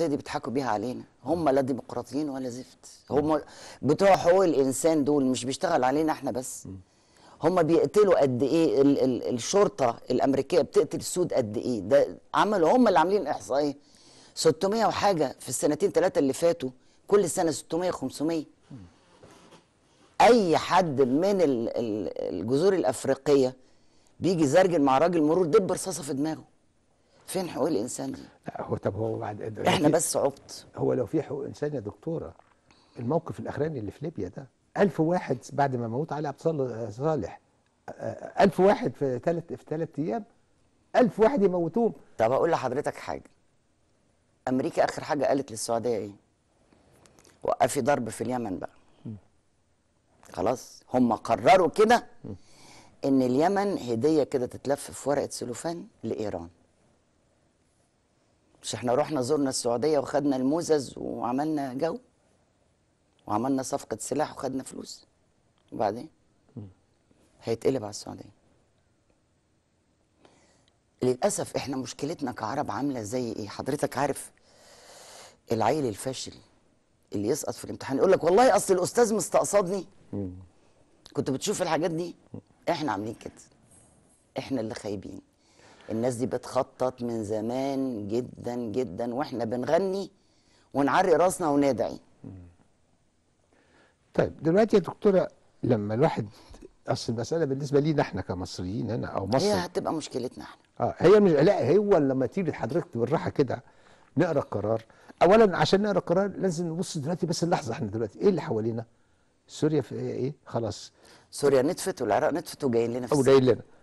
الشخصيه دي بيضحكوا بيها علينا هم لا ديمقراطيين ولا زفت هم بتوع حقوق الانسان دول مش بيشتغل علينا احنا بس هم بيقتلوا قد ايه ال ال الشرطه الامريكيه بتقتل السود قد ايه ده عملوا هم اللي عاملين احصائيه 600 وحاجه في السنتين ثلاثه اللي فاتوا كل سنه 600 500 اي حد من الجذور الافريقيه بيجي زرجل مع راجل مرور دب رصاصه في دماغه فين حقوق الانسان دي؟ لا هو طب هو بعد إيه يعني احنا بس عبط هو لو في حقوق انسان يا دكتوره الموقف الاخراني اللي في ليبيا ده ألف واحد بعد ما موت علي عبد صالح ألف واحد في ثلاث في ثلاث أيام ألف واحد يموتوهم طب أقول لحضرتك حاجة أمريكا آخر حاجة قالت للسعودية إيه؟ وقفي ضرب في اليمن بقى خلاص هم قرروا كده إن اليمن هدية كده تتلف في ورقة سلوفان لإيران مش احنا رحنا زرنا السعوديه وخدنا الموزز وعملنا جو وعملنا صفقه سلاح وخدنا فلوس وبعدين هيتقلب على السعوديه للاسف احنا مشكلتنا كعرب عامله زي ايه حضرتك عارف العيل الفاشل اللي يسقط في الامتحان يقول لك والله اصل الاستاذ مستقصدني كنت بتشوف الحاجات دي احنا عاملين كده احنا اللي خايبين الناس دي بتخطط من زمان جدا جدا واحنا بنغني ونعري راسنا وندعي طيب دلوقتي يا دكتوره لما الواحد اصل المساله بالنسبه لينا احنا كمصريين هنا او مصر هي هتبقى مشكلتنا احنا اه هي مش لا هو لما تيجي لحضرتك بالراحه كده نقرا قرار اولا عشان نقرا قرار لازم نبص دلوقتي بس اللحظه احنا دلوقتي ايه اللي حوالينا سوريا في ايه, خلاص سوريا نتفت والعراق نتفت وجايين لنا في السنة. وجايين لنا